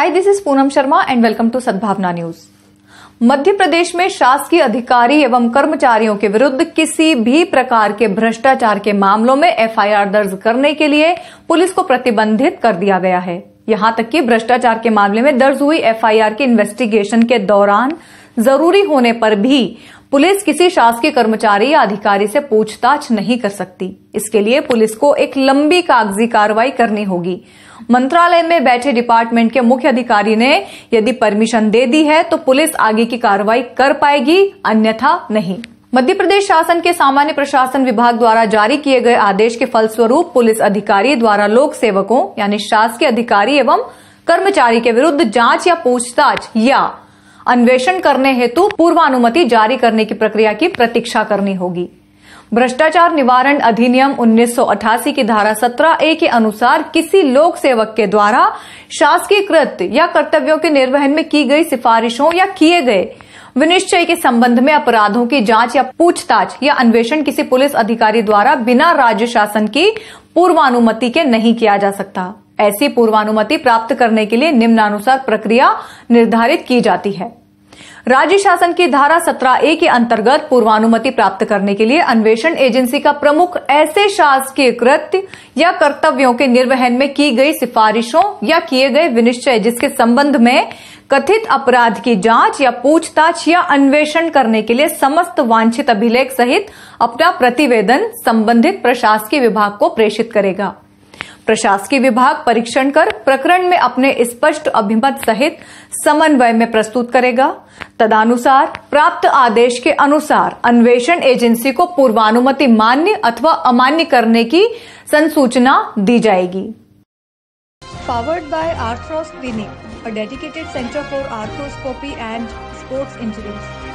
hi this is Poonam Sharma and welcome to Sadbhavna news Madhya Pradesh में शासकीय अधिकारी एवं कर्मचारियों के विरुद्ध किसी भी प्रकार के भ्रष्टाचार के मामलों में एफआईआर दर्ज करने के लिए पुलिस को प्रतिबंधित कर दिया गया है यहां तक कि भ्रष्टाचार के मामले में दर्ज हुई एफआईआर की इन्वेस्टिगेशन के दौरान जरूरी होने पर भी पुलिस किसी शासकीय कर्मचारी या अधिकारी से पूछताछ नहीं कर सकती इसके लिए पुलिस को एक लंबी कागजी कार्रवाई करनी होगी मंत्रालय में बैठे डिपार्टमेंट के मुख्य अधिकारी ने यदि परमिशन दे दी है तो पुलिस आगे की कार्रवाई कर पाएगी अन्यथा नहीं मध्य प्रदेश शासन के सामान्य प्रशासन विभाग द्वारा जारी किए गए आदेश के फलस्वरूप पुलिस अधिकारी द्वारा लोक सेवकों यानी शासकीय अधिकारी एवं कर्मचारी के विरुद्ध जांच या पूछताछ या अन्वेषण करने हेतु पूर्वानुमति जारी करने की प्रक्रिया की प्रतीक्षा करनी होगी भ्रष्टाचार निवारण अधिनियम 1988 की धारा 17 ए के अनुसार किसी लोक सेवक के द्वारा शासकीय कृत या कर्तव्यों के निर्वहन में की गई सिफारिशों या किए गए विनिश्चय के संबंध में अपराधों की जांच या पूछताछ या अन्वेषण किसी पुलिस अधिकारी द्वारा बिना राज्य शासन की पूर्वानुमति के नहीं किया जा सकता ऐसी पूर्वानुमति प्राप्त करने के लिए निम्नानुसार प्रक्रिया निर्धारित की जाती है राज्य शासन की धारा सत्रह ए के अंतर्गत पूर्वानुमति प्राप्त करने के लिए अन्वेषण एजेंसी का प्रमुख ऐसे शासकीय कृत्य या कर्तव्यों के निर्वहन में की गई सिफारिशों या किए गए विनिश्चय जिसके संबंध में कथित अपराध की जांच या पूछताछ या अन्वेषण करने के लिए समस्त वांछित अभिलेख सहित अपना प्रतिवेदन संबंधित प्रशासकीय विभाग को प्रेषित करेगा प्रशासकीय विभाग परीक्षण कर प्रकरण में अपने स्पष्ट अभिमत सहित समन्वय में प्रस्तुत करेगा तदनुसार प्राप्त आदेश के अनुसार अन्वेषण एजेंसी को पूर्वानुमति मान्य अथवा अमान्य करने की संसूचना दी जाएगी powered by Arthros clinic a dedicated centre for arthroscopy and sports injuries